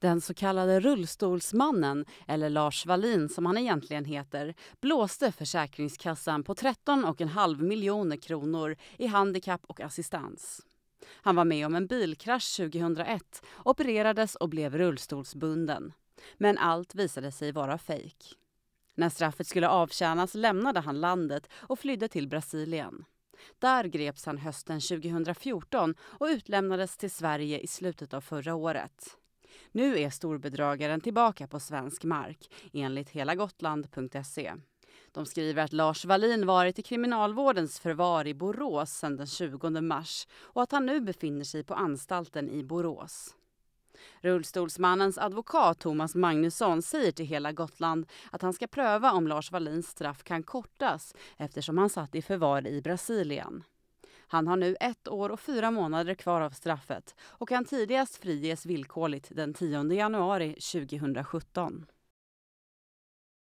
Den så kallade rullstolsmannen, eller Lars Wallin som han egentligen heter, blåste Försäkringskassan på 13,5 miljoner kronor i handikapp och assistans. Han var med om en bilkrasch 2001, opererades och blev rullstolsbunden. Men allt visade sig vara fejk. När straffet skulle avtjänas lämnade han landet och flydde till Brasilien. Där greps han hösten 2014 och utlämnades till Sverige i slutet av förra året. Nu är storbedragaren tillbaka på svensk mark, enligt helagotland.se. De skriver att Lars Wallin varit i kriminalvårdens förvar i Borås sedan den 20 mars och att han nu befinner sig på anstalten i Borås. Rullstolsmannens advokat Thomas Magnusson säger till Hela Gotland att han ska pröva om Lars Wallins straff kan kortas eftersom han satt i förvar i Brasilien. Han har nu ett år och fyra månader kvar av straffet och kan tidigast friges villkorligt den 10 januari 2017.